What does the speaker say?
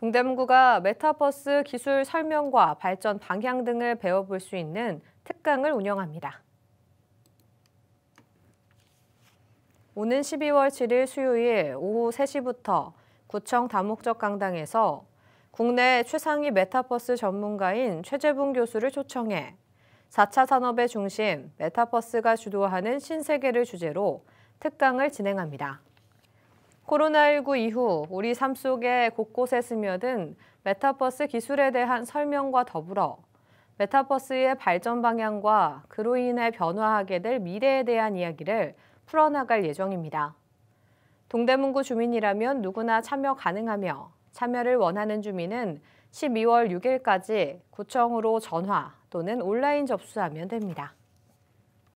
동대문구가 메타버스 기술 설명과 발전 방향 등을 배워볼 수 있는 특강을 운영합니다. 오는 12월 7일 수요일 오후 3시부터 구청 다목적 강당에서 국내 최상위 메타버스 전문가인 최재분 교수를 초청해 4차 산업의 중심 메타버스가 주도하는 신세계를 주제로 특강을 진행합니다. 코로나19 이후 우리 삶 속에 곳곳에 스며든 메타버스 기술에 대한 설명과 더불어 메타버스의 발전 방향과 그로 인해 변화하게 될 미래에 대한 이야기를 풀어나갈 예정입니다. 동대문구 주민이라면 누구나 참여 가능하며 참여를 원하는 주민은 12월 6일까지 구청으로 전화 또는 온라인 접수하면 됩니다.